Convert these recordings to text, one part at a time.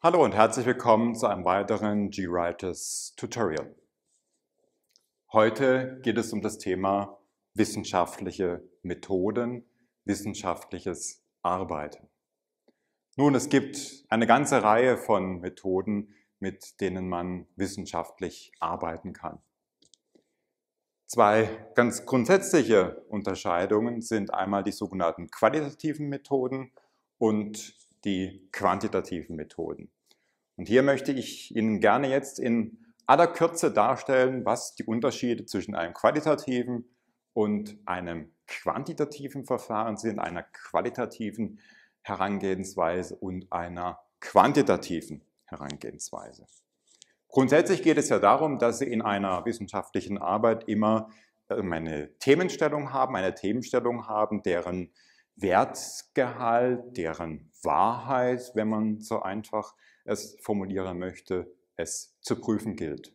Hallo und herzlich willkommen zu einem weiteren GWriters Tutorial. Heute geht es um das Thema wissenschaftliche Methoden, wissenschaftliches Arbeiten. Nun, es gibt eine ganze Reihe von Methoden, mit denen man wissenschaftlich arbeiten kann. Zwei ganz grundsätzliche Unterscheidungen sind einmal die sogenannten qualitativen Methoden und die quantitativen Methoden. Und hier möchte ich Ihnen gerne jetzt in aller Kürze darstellen, was die Unterschiede zwischen einem qualitativen und einem quantitativen Verfahren sind, einer qualitativen Herangehensweise und einer quantitativen Herangehensweise. Grundsätzlich geht es ja darum, dass Sie in einer wissenschaftlichen Arbeit immer äh, eine Themenstellung haben, eine Themenstellung haben, deren Wertgehalt, deren Wahrheit, wenn man so einfach es formulieren möchte, es zu prüfen gilt.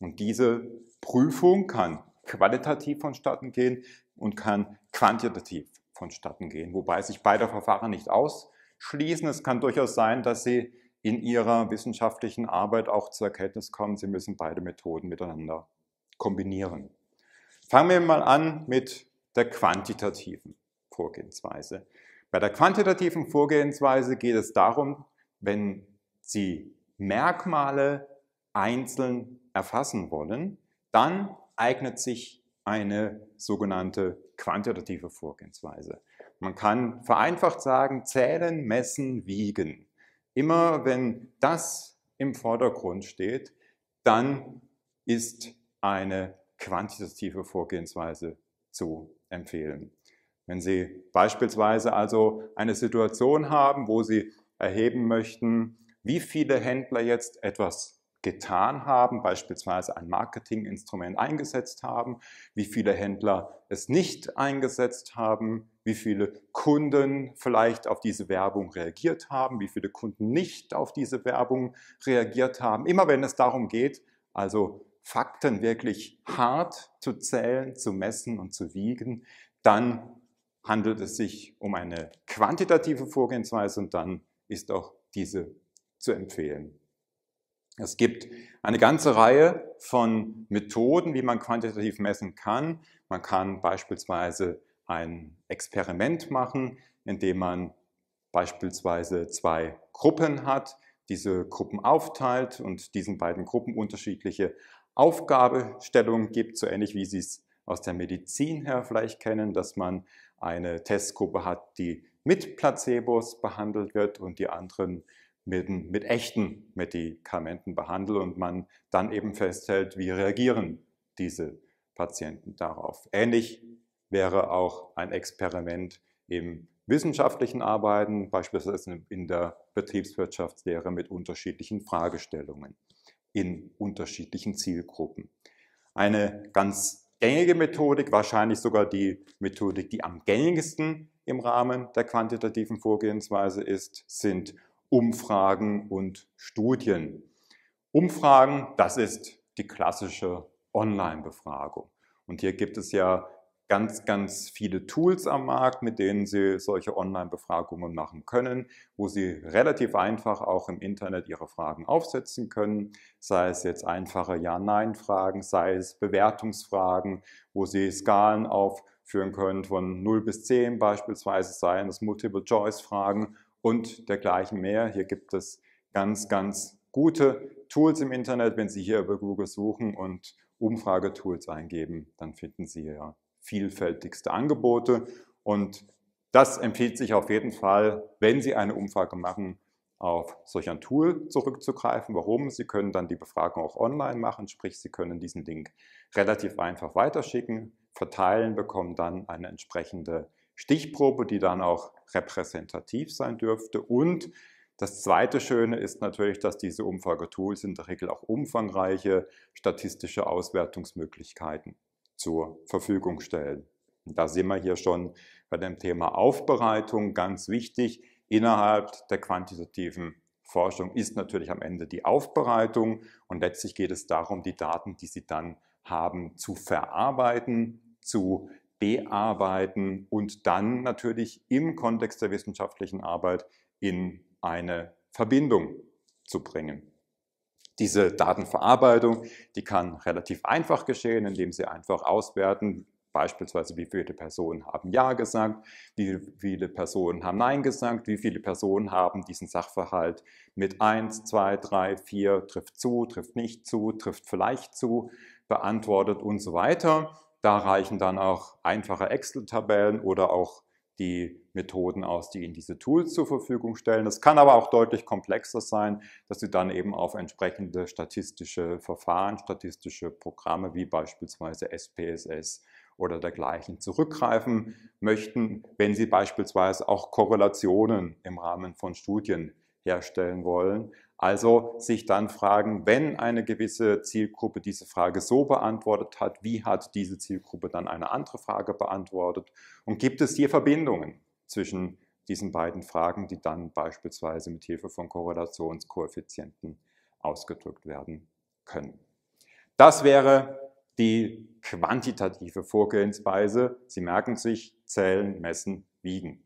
Und diese Prüfung kann qualitativ vonstatten gehen und kann quantitativ vonstatten gehen, wobei sich beide Verfahren nicht ausschließen. Es kann durchaus sein, dass sie in ihrer wissenschaftlichen Arbeit auch zur Erkenntnis kommen, sie müssen beide Methoden miteinander kombinieren. Fangen wir mal an mit der quantitativen. Vorgehensweise. Bei der quantitativen Vorgehensweise geht es darum, wenn Sie Merkmale einzeln erfassen wollen, dann eignet sich eine sogenannte quantitative Vorgehensweise. Man kann vereinfacht sagen, zählen, messen, wiegen. Immer wenn das im Vordergrund steht, dann ist eine quantitative Vorgehensweise zu empfehlen. Wenn Sie beispielsweise also eine Situation haben, wo Sie erheben möchten, wie viele Händler jetzt etwas getan haben, beispielsweise ein Marketinginstrument eingesetzt haben, wie viele Händler es nicht eingesetzt haben, wie viele Kunden vielleicht auf diese Werbung reagiert haben, wie viele Kunden nicht auf diese Werbung reagiert haben. Immer wenn es darum geht, also Fakten wirklich hart zu zählen, zu messen und zu wiegen, dann handelt es sich um eine quantitative Vorgehensweise und dann ist auch diese zu empfehlen. Es gibt eine ganze Reihe von Methoden, wie man quantitativ messen kann. Man kann beispielsweise ein Experiment machen, indem man beispielsweise zwei Gruppen hat, diese Gruppen aufteilt und diesen beiden Gruppen unterschiedliche Aufgabestellungen gibt, so ähnlich wie Sie es aus der Medizin her vielleicht kennen, dass man eine Testgruppe hat, die mit Placebos behandelt wird und die anderen mit, mit echten Medikamenten behandelt und man dann eben festhält, wie reagieren diese Patienten darauf. Ähnlich wäre auch ein Experiment im wissenschaftlichen Arbeiten, beispielsweise in der Betriebswirtschaftslehre mit unterschiedlichen Fragestellungen in unterschiedlichen Zielgruppen. Eine ganz gängige Methodik, wahrscheinlich sogar die Methodik, die am gängigsten im Rahmen der quantitativen Vorgehensweise ist, sind Umfragen und Studien. Umfragen, das ist die klassische Online-Befragung. Und hier gibt es ja ganz, ganz viele Tools am Markt, mit denen Sie solche Online-Befragungen machen können, wo Sie relativ einfach auch im Internet Ihre Fragen aufsetzen können, sei es jetzt einfache Ja-Nein-Fragen, sei es Bewertungsfragen, wo Sie Skalen aufführen können von 0 bis 10 beispielsweise, seien es Multiple-Choice-Fragen und dergleichen mehr. Hier gibt es ganz, ganz gute Tools im Internet. Wenn Sie hier über Google suchen und Umfragetools eingeben, dann finden Sie ja vielfältigste Angebote. Und das empfiehlt sich auf jeden Fall, wenn Sie eine Umfrage machen, auf solch ein Tool zurückzugreifen. Warum? Sie können dann die Befragung auch online machen, sprich Sie können diesen Link relativ einfach weiterschicken, verteilen, bekommen dann eine entsprechende Stichprobe, die dann auch repräsentativ sein dürfte. Und das zweite Schöne ist natürlich, dass diese Umfragetools in der Regel auch umfangreiche statistische Auswertungsmöglichkeiten zur Verfügung stellen. Und da sind wir hier schon bei dem Thema Aufbereitung ganz wichtig. Innerhalb der quantitativen Forschung ist natürlich am Ende die Aufbereitung und letztlich geht es darum, die Daten, die Sie dann haben, zu verarbeiten, zu bearbeiten und dann natürlich im Kontext der wissenschaftlichen Arbeit in eine Verbindung zu bringen. Diese Datenverarbeitung, die kann relativ einfach geschehen, indem Sie einfach auswerten, beispielsweise wie viele Personen haben Ja gesagt, wie viele Personen haben Nein gesagt, wie viele Personen haben diesen Sachverhalt mit 1, 2, 3, 4, trifft zu, trifft nicht zu, trifft vielleicht zu, beantwortet und so weiter. Da reichen dann auch einfache Excel-Tabellen oder auch die Methoden aus, die Ihnen diese Tools zur Verfügung stellen. Das kann aber auch deutlich komplexer sein, dass Sie dann eben auf entsprechende statistische Verfahren, statistische Programme wie beispielsweise SPSS oder dergleichen zurückgreifen möchten, wenn Sie beispielsweise auch Korrelationen im Rahmen von Studien herstellen wollen. Also sich dann fragen, wenn eine gewisse Zielgruppe diese Frage so beantwortet hat, wie hat diese Zielgruppe dann eine andere Frage beantwortet und gibt es hier Verbindungen? zwischen diesen beiden Fragen, die dann beispielsweise mit Hilfe von Korrelationskoeffizienten ausgedrückt werden können. Das wäre die quantitative Vorgehensweise. Sie merken sich, zählen, messen, wiegen.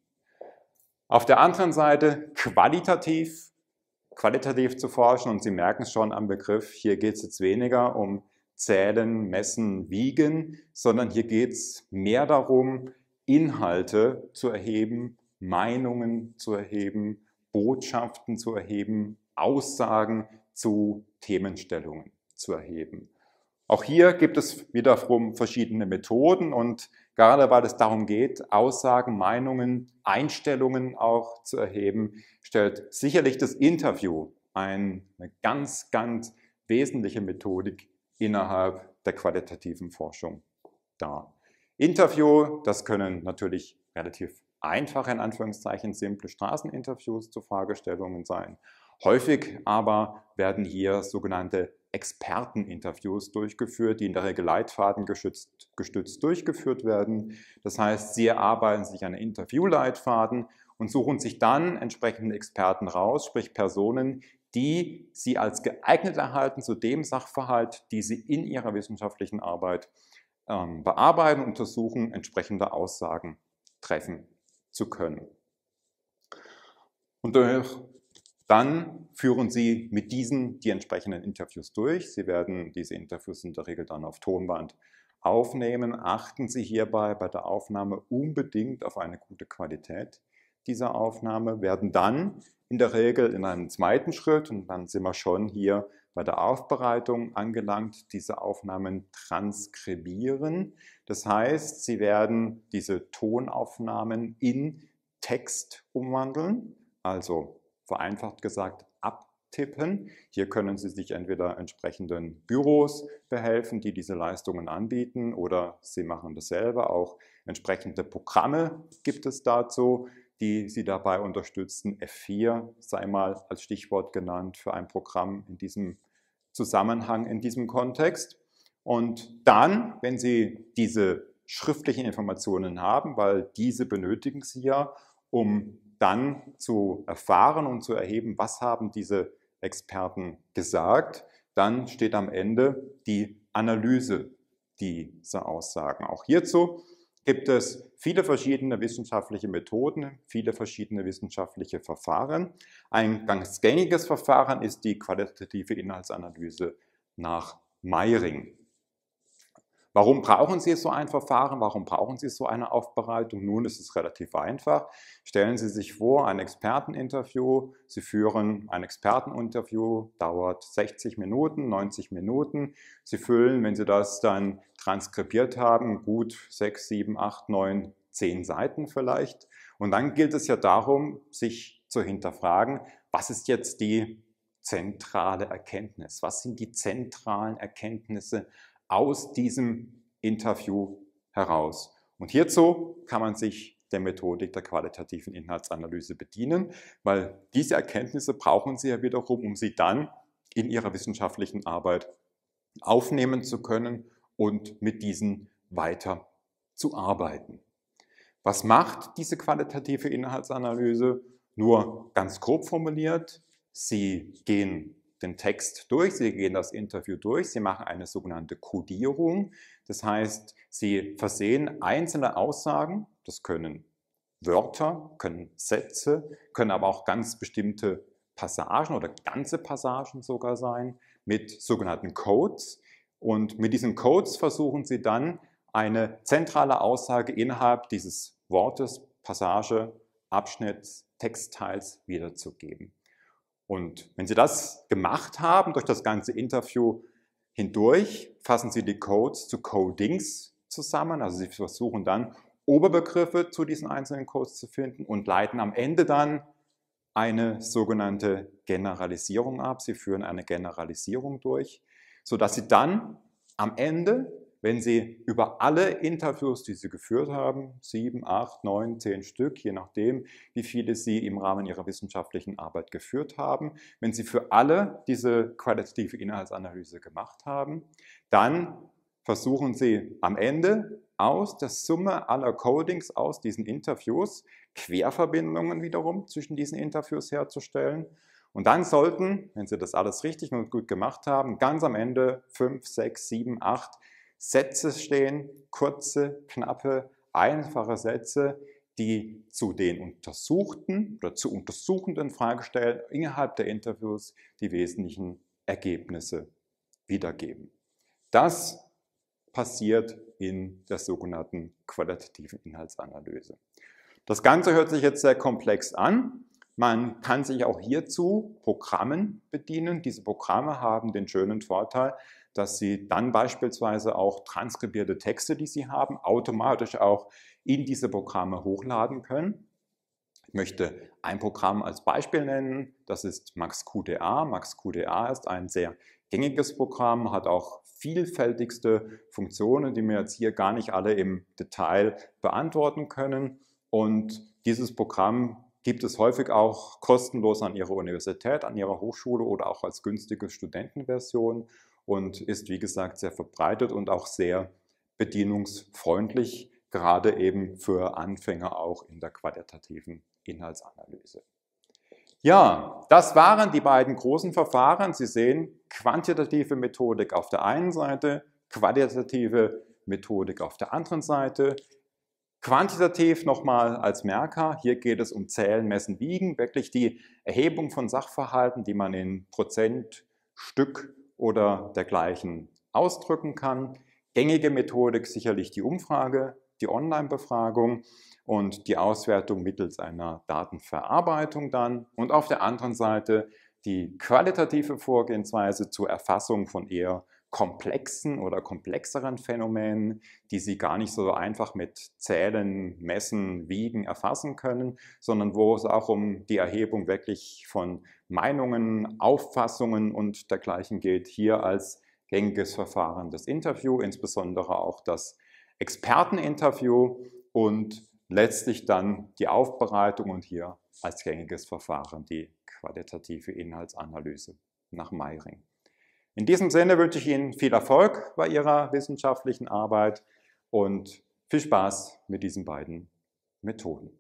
Auf der anderen Seite qualitativ, qualitativ zu forschen und Sie merken es schon am Begriff, hier geht es jetzt weniger um Zählen, Messen, Wiegen, sondern hier geht es mehr darum, Inhalte zu erheben, Meinungen zu erheben, Botschaften zu erheben, Aussagen zu Themenstellungen zu erheben. Auch hier gibt es wiederum verschiedene Methoden und gerade weil es darum geht, Aussagen, Meinungen, Einstellungen auch zu erheben, stellt sicherlich das Interview eine ganz, ganz wesentliche Methodik innerhalb der qualitativen Forschung dar. Interview, das können natürlich relativ einfache, in Anführungszeichen simple Straßeninterviews zu Fragestellungen sein. Häufig aber werden hier sogenannte Experteninterviews durchgeführt, die in der Regel Leitfaden geschützt, gestützt durchgeführt werden. Das heißt, Sie erarbeiten sich einen Interviewleitfaden und suchen sich dann entsprechende Experten raus, sprich Personen, die Sie als geeignet erhalten zu dem Sachverhalt, die Sie in Ihrer wissenschaftlichen Arbeit ähm, bearbeiten, untersuchen, entsprechende Aussagen treffen zu können. Und dann führen Sie mit diesen die entsprechenden Interviews durch. Sie werden diese Interviews in der Regel dann auf Tonband aufnehmen. Achten Sie hierbei bei der Aufnahme unbedingt auf eine gute Qualität dieser Aufnahme, werden dann in der Regel in einem zweiten Schritt, und dann sind wir schon hier bei der Aufbereitung angelangt, diese Aufnahmen transkribieren. Das heißt, sie werden diese Tonaufnahmen in Text umwandeln, also vereinfacht gesagt abtippen. Hier können Sie sich entweder entsprechenden Büros behelfen, die diese Leistungen anbieten, oder Sie machen dasselbe. Auch entsprechende Programme gibt es dazu die Sie dabei unterstützen. F4 sei mal als Stichwort genannt für ein Programm in diesem Zusammenhang in diesem Kontext. Und dann, wenn Sie diese schriftlichen Informationen haben, weil diese benötigen Sie ja, um dann zu erfahren und zu erheben, was haben diese Experten gesagt, dann steht am Ende die Analyse dieser Aussagen. Auch hierzu gibt es viele verschiedene wissenschaftliche Methoden, viele verschiedene wissenschaftliche Verfahren. Ein ganz gängiges Verfahren ist die qualitative Inhaltsanalyse nach Meiring. Warum brauchen Sie so ein Verfahren? Warum brauchen Sie so eine Aufbereitung? Nun ist es relativ einfach. Stellen Sie sich vor, ein Experteninterview. Sie führen ein Experteninterview, dauert 60 Minuten, 90 Minuten. Sie füllen, wenn Sie das dann transkribiert haben, gut sechs, sieben, acht, neun, zehn Seiten vielleicht. Und dann gilt es ja darum, sich zu hinterfragen, was ist jetzt die zentrale Erkenntnis? Was sind die zentralen Erkenntnisse aus diesem Interview heraus? Und hierzu kann man sich der Methodik der qualitativen Inhaltsanalyse bedienen, weil diese Erkenntnisse brauchen Sie ja wiederum, um sie dann in Ihrer wissenschaftlichen Arbeit aufnehmen zu können und mit diesen weiter zu arbeiten. Was macht diese qualitative Inhaltsanalyse? Nur ganz grob formuliert, Sie gehen den Text durch, Sie gehen das Interview durch, Sie machen eine sogenannte Codierung. Das heißt, Sie versehen einzelne Aussagen, das können Wörter, können Sätze, können aber auch ganz bestimmte Passagen oder ganze Passagen sogar sein, mit sogenannten Codes. Und mit diesen Codes versuchen sie dann eine zentrale Aussage innerhalb dieses Wortes, Passage, Abschnitts, Textteils wiederzugeben. Und wenn Sie das gemacht haben, durch das ganze Interview hindurch, fassen Sie die Codes zu Codings zusammen. Also Sie versuchen dann Oberbegriffe zu diesen einzelnen Codes zu finden und leiten am Ende dann eine sogenannte Generalisierung ab. Sie führen eine Generalisierung durch sodass sie dann am Ende, wenn sie über alle Interviews, die sie geführt haben, sieben, acht, neun, zehn Stück, je nachdem, wie viele sie im Rahmen ihrer wissenschaftlichen Arbeit geführt haben, wenn sie für alle diese qualitative Inhaltsanalyse gemacht haben, dann versuchen sie am Ende aus der Summe aller Codings aus diesen Interviews Querverbindungen wiederum zwischen diesen Interviews herzustellen und dann sollten, wenn Sie das alles richtig und gut gemacht haben, ganz am Ende 5, 6, 7, 8 Sätze stehen, kurze, knappe, einfache Sätze, die zu den untersuchten oder zu untersuchenden Fragestellen innerhalb der Interviews die wesentlichen Ergebnisse wiedergeben. Das passiert in der sogenannten qualitativen Inhaltsanalyse. Das Ganze hört sich jetzt sehr komplex an. Man kann sich auch hierzu Programmen bedienen. Diese Programme haben den schönen Vorteil, dass sie dann beispielsweise auch transkribierte Texte, die sie haben, automatisch auch in diese Programme hochladen können. Ich möchte ein Programm als Beispiel nennen, das ist MaxQDA. MaxQDA ist ein sehr gängiges Programm, hat auch vielfältigste Funktionen, die wir jetzt hier gar nicht alle im Detail beantworten können. Und dieses Programm gibt es häufig auch kostenlos an ihrer Universität, an ihrer Hochschule oder auch als günstige Studentenversion und ist, wie gesagt, sehr verbreitet und auch sehr bedienungsfreundlich, gerade eben für Anfänger auch in der qualitativen Inhaltsanalyse. Ja, das waren die beiden großen Verfahren. Sie sehen, quantitative Methodik auf der einen Seite, qualitative Methodik auf der anderen Seite. Quantitativ nochmal als Merker, hier geht es um Zählen, Messen, Wiegen, wirklich die Erhebung von Sachverhalten, die man in Prozent, Stück oder dergleichen ausdrücken kann. Gängige Methodik sicherlich die Umfrage, die Online-Befragung und die Auswertung mittels einer Datenverarbeitung dann. Und auf der anderen Seite die qualitative Vorgehensweise zur Erfassung von eher komplexen oder komplexeren Phänomenen, die Sie gar nicht so einfach mit Zählen, Messen, Wiegen erfassen können, sondern wo es auch um die Erhebung wirklich von Meinungen, Auffassungen und dergleichen geht, hier als gängiges Verfahren das Interview, insbesondere auch das Experteninterview und letztlich dann die Aufbereitung und hier als gängiges Verfahren die qualitative Inhaltsanalyse nach Meiring. In diesem Sinne wünsche ich Ihnen viel Erfolg bei Ihrer wissenschaftlichen Arbeit und viel Spaß mit diesen beiden Methoden.